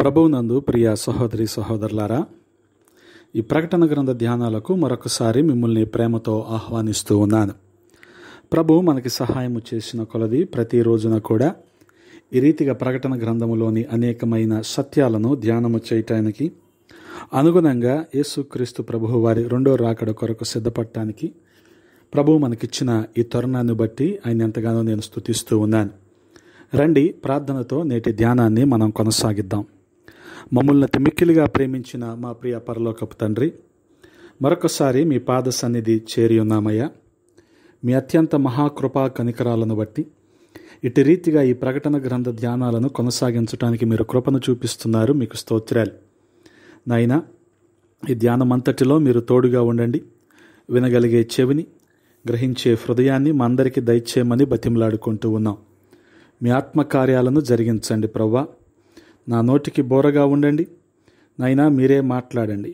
ప్రభువునందు ప్రియ సహోదరి సహోదరులారా ఈ ప్రకటన గ్రంథ ధ్యానాలకు మరొకసారి మిమ్మల్ని ప్రేమతో ఆహ్వానిస్తూ ఉన్నాను ప్రభు మనకి సహాయం చేసిన కొలది ప్రతిరోజున కూడా ఈ రీతిగా ప్రకటన గ్రంథములోని అనేకమైన సత్యాలను ధ్యానము చేయటానికి అనుగుణంగా యేసుక్రీస్తు ప్రభు వారి రెండో రాకడ కొరకు సిద్ధపడటానికి ప్రభు మనకిచ్చిన ఈ తరుణాన్ని బట్టి ఆయన ఎంతగానో నేను స్థుతిస్తూ ఉన్నాను రండి ప్రార్థనతో నేటి ధ్యానాన్ని మనం కొనసాగిద్దాం మమ్మల్ని తిమిక్కిలిగా ప్రేమించిన మా ప్రియ పరలోకపు తండ్రి మరొకసారి మీ పాద సన్నిధి చేరి ఉన్నామయ్యా మీ అత్యంత మహాకృపా కనికరాలను బట్టి ఇటు రీతిగా ఈ ప్రకటన గ్రంథ ధ్యానాలను కొనసాగించడానికి మీరు కృపను చూపిస్తున్నారు మీకు స్తోత్రాలు నాయన ఈ ధ్యానం అంతటిలో మీరు తోడుగా ఉండండి వినగలిగే చెవిని గ్రహించే హృదయాన్ని మా అందరికీ దయచేయమని బతిమలాడుకుంటూ ఉన్నాం మీ ఆత్మకార్యాలను జరిగించండి ప్రవ్వా నా నోటికి బోరగా ఉండండి నైనా మీరే మాట్లాడండి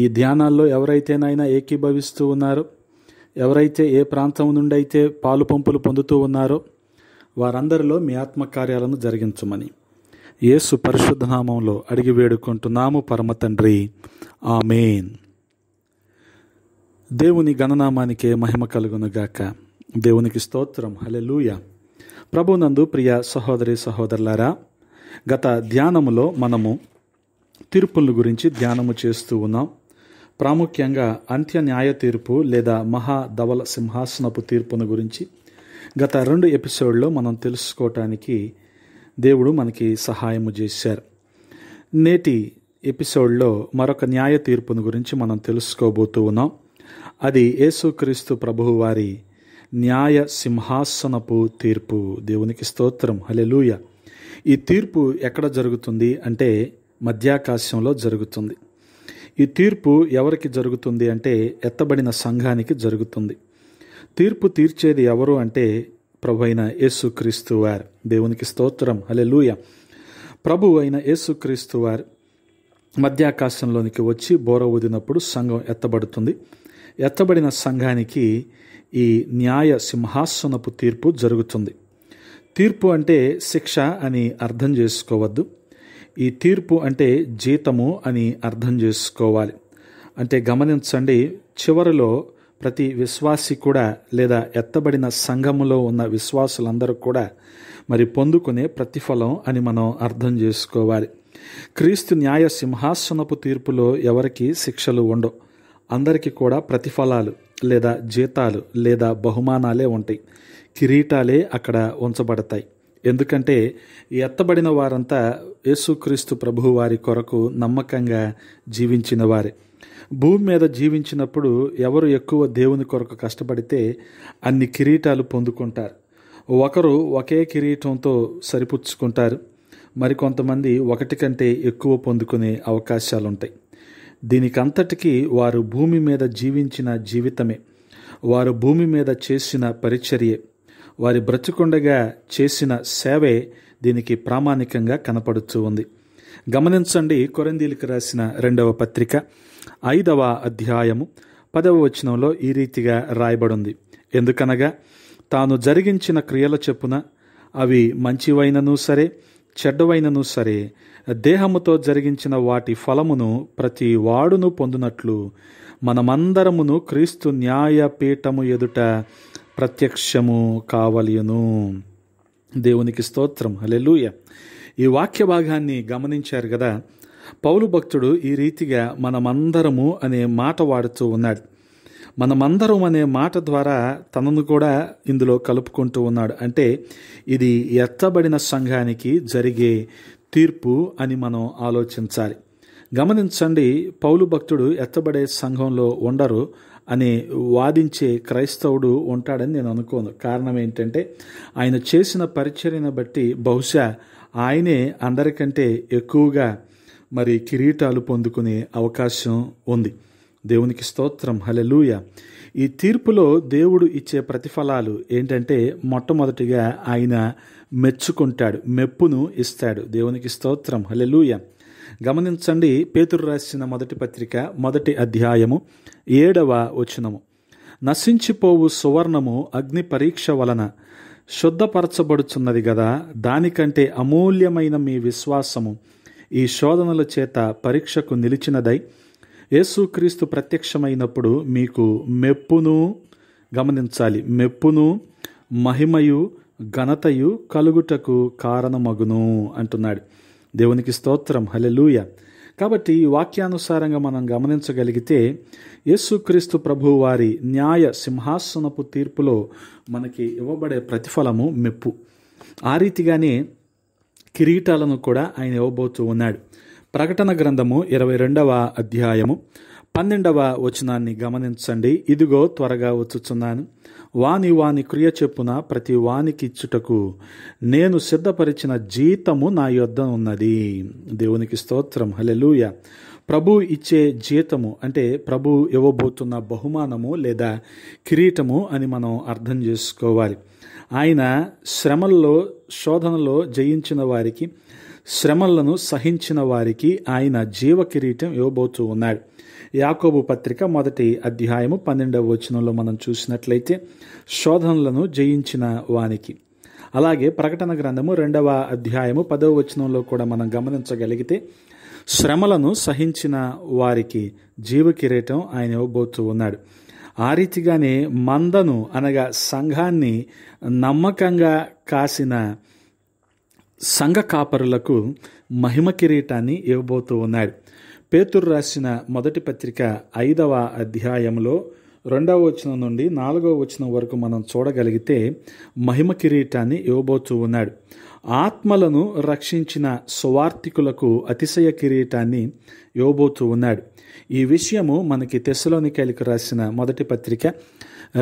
ఈ ధ్యానాల్లో ఎవరైతే నైనా ఏకీభవిస్తూ ఉన్నారో ఎవరైతే ఏ ప్రాంతం నుండి అయితే పాలు పంపులు పొందుతూ ఉన్నారో వారందరిలో మీ ఆత్మకార్యాలను జరిగించమని యేసు పరిశుద్ధనామంలో అడిగి వేడుకుంటున్నాము పరమ తండ్రి ఆమెన్ దేవుని గణనామానికే మహిమ కలుగునుగాక దేవునికి స్తోత్రం హలెలూయ ప్రభునందు ప్రియ సహోదరి సహోదరులారా గత ధ్యానములో మనము తీర్పుల గురించి ధ్యానము చేస్తూ ఉన్నాం ప్రాముఖ్యంగా అంత్య న్యాయ తీర్పు లేదా మహా ధవల సింహాసనపు తీర్పును గురించి గత రెండు ఎపిసోడ్లో మనం తెలుసుకోవటానికి దేవుడు మనకి సహాయము చేశారు నేటి ఎపిసోడ్లో మరొక న్యాయ తీర్పును గురించి మనం తెలుసుకోబోతూ ఉన్నాం అది యేసుక్రీస్తు ప్రభువు వారి న్యాయ సింహాసనపు తీర్పు దేవునికి స్తోత్రం హలెలూయ ఈ తీర్పు ఎక్కడ జరుగుతుంది అంటే మధ్యాకాశంలో జరుగుతుంది ఈ తీర్పు ఎవరికి జరుగుతుంది అంటే ఎత్తబడిన సంఘానికి జరుగుతుంది తీర్పు తీర్చేది ఎవరు అంటే ప్రభు అయిన యేసుక్రీస్తు వారు దేవునికి స్తోత్రం లూయ ప్రభు అయిన యేసుక్రీస్తు వారు మధ్యాకాశంలోనికి వచ్చి బోర ఊదినప్పుడు సంఘం ఎత్తబడుతుంది ఎత్తబడిన సంఘానికి ఈ న్యాయ సింహాసనపు తీర్పు జరుగుతుంది తీర్పు అంటే శిక్ష అని అర్థం చేసుకోవద్దు ఈ తీర్పు అంటే జీతము అని అర్థం చేసుకోవాలి అంటే గమనించండి చివరిలో ప్రతి విశ్వాసి కూడా లేదా ఎత్తబడిన సంఘములో ఉన్న విశ్వాసులందరూ కూడా మరి పొందుకునే ప్రతిఫలం అని మనం అర్థం చేసుకోవాలి క్రీస్తు న్యాయ సింహాసనపు తీర్పులో ఎవరికి శిక్షలు ఉండవు అందరికీ కూడా ప్రతిఫలాలు లేదా జీతాలు లేదా బహుమానాలే ఉంటాయి కిరీటాలే అక్కడ ఉంచబడతాయి ఎందుకంటే ఎత్తబడిన వారంతా యేసుక్రీస్తు ప్రభు వారి కొరకు నమ్మకంగా జీవించిన వారే భూమి మీద జీవించినప్పుడు ఎవరు ఎక్కువ దేవుని కొరకు కష్టపడితే అన్ని కిరీటాలు పొందుకుంటారు ఒకరు ఒకే కిరీటంతో సరిపుచ్చుకుంటారు మరికొంతమంది ఒకటి కంటే ఎక్కువ పొందుకునే అవకాశాలుంటాయి దీనికంతటికీ వారు భూమి మీద జీవించిన జీవితమే వారు భూమి మీద చేసిన పరిచర్యే వారి బ్రతికొండగా చేసిన సేవే దీనికి ప్రామాణికంగా కనపడుతూ ఉంది గమనించండి కొరందీలకు రాసిన రెండవ పత్రిక ఐదవ అధ్యాయము పదవ వచనంలో ఈ రీతిగా రాయబడింది ఎందుకనగా తాను జరిగించిన క్రియల చెప్పున అవి మంచివైనను సరే చెడ్డవైనను సరే దేహముతో జరిగించిన వాటి ఫలమును ప్రతి వాడును పొందునట్లు మనమందరమును క్రీస్తు న్యాయపీఠము ఎదుట ప్రత్యక్షము కావలియను దేవునికి స్తోత్రం హలెలూయ ఈ వాక్య భాగాన్ని గమనించారు కదా పౌలు భక్తుడు ఈ రీతిగా మనమందరము అనే మాట వాడుతూ ఉన్నాడు మనమందరం అనే మాట ద్వారా తనను కూడా ఇందులో కలుపుకుంటూ ఉన్నాడు అంటే ఇది ఎత్తబడిన సంఘానికి జరిగే తీర్పు అని మనం ఆలోచించాలి గమనించండి పౌలు భక్తుడు ఎత్తబడే సంఘంలో ఉండరు అని వాదించే క్రైస్తవుడు ఉంటాడని నేను అనుకోను కారణం ఏంటంటే ఆయన చేసిన పరిచర్యను బట్టి బహుశా ఆయనే అందరికంటే ఎక్కువగా మరి కిరీటాలు పొందుకునే అవకాశం ఉంది దేవునికి స్తోత్రం హలెలూయ ఈ తీర్పులో దేవుడు ఇచ్చే ప్రతిఫలాలు ఏంటంటే మొట్టమొదటిగా ఆయన మెచ్చుకుంటాడు మెప్పును ఇస్తాడు దేవునికి స్తోత్రం హలెలూయ గమనించండి పేతురు రాసిన మొదటి పత్రిక మొదటి అధ్యాయము ఏడవ వచనము నశించిపోవు సువర్ణము అగ్ని పరీక్ష వలన శుద్ధపరచబడుచున్నది కదా దానికంటే అమూల్యమైన మీ విశ్వాసము ఈ శోధనల చేత పరీక్షకు నిలిచినదై యేసుక్రీస్తు ప్రత్యక్షమైనప్పుడు మీకు మెప్పును గమనించాలి మెప్పును మహిమయు ఘనతయు కలుగుటకు కారణమగును అంటున్నాడు దేవునికి స్తోత్రం హలెలూయ కాబట్టి వాక్యానుసారంగా మనం గమనించగలిగితే యేసుక్రీస్తు ప్రభు వారి న్యాయ సింహాసనపు తీర్పులో మనకి ఇవ్వబడే ప్రతిఫలము మెప్పు ఆ రీతిగానే కిరీటాలను కూడా ఆయన ఇవ్వబోతూ ఉన్నాడు ప్రకటన గ్రంథము ఇరవై రెండవ అధ్యాయము పన్నెండవ వచనాన్ని గమనించండి ఇదిగో త్వరగా వచ్చుచున్నాను వాని వాని క్రియ చెప్పున ప్రతి వానికి ఇచ్చుటకు నేను సిద్ధపరిచిన జీతము నా యొద్ద ఉన్నది దేవునికి స్తోత్రం హలెలూయ ప్రభు ఇచ్చే జీతము అంటే ప్రభు ఇవ్వబోతున్న బహుమానము లేదా కిరీటము అని మనం అర్థం చేసుకోవాలి ఆయన శ్రమల్లో శోధనలో జయించిన వారికి శ్రమలను సహించిన వారికి ఆయన జీవ కిరీటం ఇవ్వబోతూ ఉన్నాడు యాకోబు పత్రిక మొదటి అధ్యాయము పన్నెండవ వచనంలో మనం చూసినట్లయితే శోధనలను జయించిన వానికి అలాగే ప్రకటన గ్రంథము రెండవ అధ్యాయము పదవ వచనంలో కూడా మనం గమనించగలిగితే శ్రమలను సహించిన వారికి జీవ కిరీటం ఆయన ఇవ్వబోతూ ఉన్నాడు ఆ రీతిగానే మందను అనగా సంఘాన్ని నమ్మకంగా కాసిన సంఘ కాపరులకు మహిమ కిరీటాన్ని ఇవ్వబోతూ ఉన్నాడు పేతురు రాసిన మొదటి పత్రిక ఐదవ అధ్యాయంలో రెండవ వచనం నుండి నాలుగవ వచనం వరకు మనం చూడగలిగితే మహిమ కిరీటాన్ని ఇవ్వబోతూ ఉన్నాడు ఆత్మలను రక్షించిన సువార్థికులకు అతిశయ కిరీటాన్ని ఇవ్వబోతూ ఉన్నాడు ఈ విషయము మనకి తెస్సలోనికాయలకు రాసిన మొదటి పత్రిక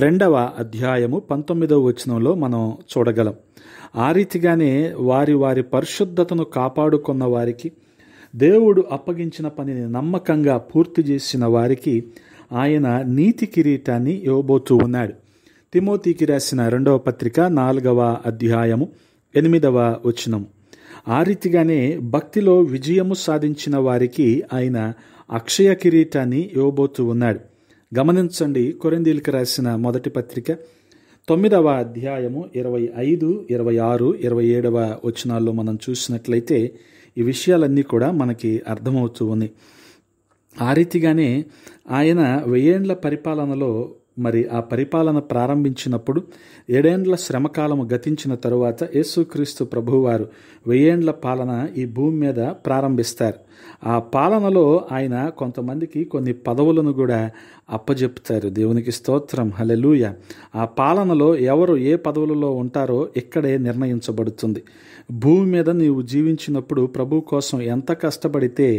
రెండవ అధ్యాయము పంతొమ్మిదవ వచనంలో మనం చూడగలం ఆ రీతిగానే వారి వారి పరిశుద్ధతను కాపాడుకున్న వారికి దేవుడు అప్పగించిన పనిని నమ్మకంగా పూర్తి చేసిన వారికి ఆయన నీతి కిరీటాన్ని ఇవ్వబోతూ ఉన్నాడు తిమోతికి రాసిన రెండవ పత్రిక నాలుగవ అధ్యాయము ఎనిమిదవ వచనము ఆ రీతిగానే భక్తిలో విజయము సాధించిన వారికి ఆయన అక్షయ కిరీటాన్ని ఇవ్వబోతూ ఉన్నాడు గమనించండి కొరందీలకు రాసిన మొదటి పత్రిక తొమ్మిదవ అధ్యాయము ఇరవై ఐదు ఇరవై ఆరు ఇరవై ఏడవ వచనాల్లో మనం చూసినట్లయితే ఈ విషయాలన్నీ కూడా మనకి అర్థమవుతూ ఉంది ఆ రీతిగానే ఆయన వెయ్యేండ్ల పరిపాలనలో మరి ఆ పరిపాలన ప్రారంభించినప్పుడు ఏడేండ్ల శ్రమకాలము గతించిన తరువాత యేసుక్రీస్తు ప్రభువారు వెయ్యేండ్ల పాలన ఈ భూమి మీద ప్రారంభిస్తారు ఆ పాలనలో ఆయన కొంతమందికి కొన్ని పదవులను కూడా అప్పజెప్తారు దేవునికి స్తోత్రం హలెలూయ ఆ పాలనలో ఎవరు ఏ పదవులలో ఉంటారో ఇక్కడే నిర్ణయించబడుతుంది భూమి మీద నీవు జీవించినప్పుడు ప్రభు కోసం ఎంత కష్టపడితే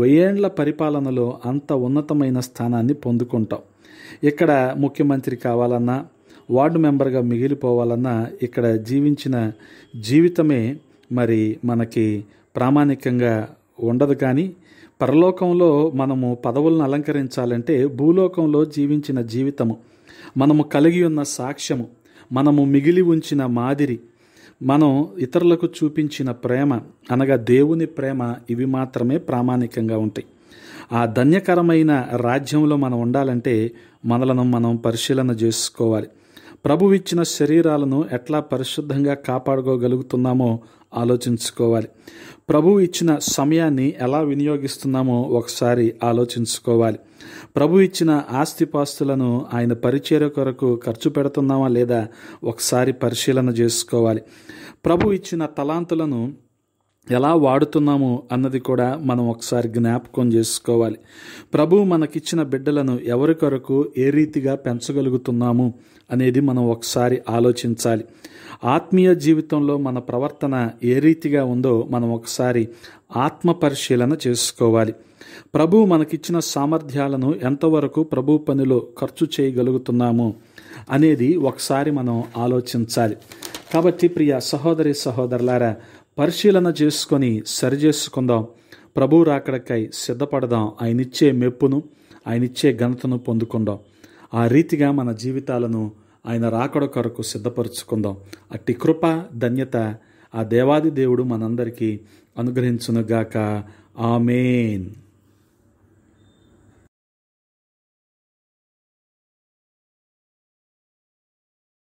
వెయ్యేండ్ల పరిపాలనలో అంత ఉన్నతమైన స్థానాన్ని పొందుకుంటాం ఇక్కడ ముఖ్యమంత్రి కావాలన్నా వార్డు మెంబర్గా మిగిలిపోవాలన్నా ఇక్కడ జీవించిన జీవితమే మరి మనకి ప్రామాణికంగా ఉండదు కానీ పరలోకంలో మనము పదవులను అలంకరించాలంటే భూలోకంలో జీవించిన జీవితము మనము కలిగి ఉన్న సాక్ష్యము మనము మిగిలి ఉంచిన మాదిరి మనం ఇతరులకు చూపించిన ప్రేమ అనగా దేవుని ప్రేమ ఇవి మాత్రమే ప్రామాణికంగా ఉంటాయి ఆ ధన్యకరమైన రాజ్యంలో మనం ఉండాలంటే మనలను మనం పరిశీలన చేసుకోవాలి ప్రభువిచ్చిన శరీరాలను ఎట్లా పరిశుద్ధంగా కాపాడుకోగలుగుతున్నామో ఆలోచించుకోవాలి ప్రభువు ఇచ్చిన సమయాన్ని ఎలా వినియోగిస్తున్నామో ఒకసారి ఆలోచించుకోవాలి ప్రభు ఇచ్చిన ఆస్తిపాస్తులను ఆయన పరిచయ కొరకు ఖర్చు పెడుతున్నామా లేదా ఒకసారి పరిశీలన చేసుకోవాలి ప్రభు ఇచ్చిన తలాంతులను ఎలా వాడుతున్నాము అన్నది కూడా మనం ఒకసారి జ్ఞాపకం చేసుకోవాలి ప్రభు మనకిచ్చిన బిడ్డలను ఎవరి కొరకు ఏ రీతిగా పెంచగలుగుతున్నాము అనేది మనం ఒకసారి ఆలోచించాలి ఆత్మీయ జీవితంలో మన ప్రవర్తన ఏ రీతిగా ఉందో మనం ఒకసారి ఆత్మ పరిశీలన చేసుకోవాలి ప్రభు మనకిచ్చిన సామర్థ్యాలను ఎంతవరకు ప్రభు పనిలో ఖర్చు చేయగలుగుతున్నాము అనేది ఒకసారి మనం ఆలోచించాలి కాబట్టి ప్రియ సహోదరి సహోదరులారా పరిశీలన చేసుకొని సరిచేసుకుందాం ప్రభు రాకడకై సిద్ధపడదాం ఆయనిచ్చే మెప్పును ఆయన ఇచ్చే ఘనతను పొందుకుందాం ఆ రీతిగా మన జీవితాలను ఆయన రాకడ కొరకు సిద్ధపరచుకుందాం అట్టి కృప ధన్యత ఆ దేవాది దేవుడు మనందరికీ అనుగ్రహించునుగాక ఆమెన్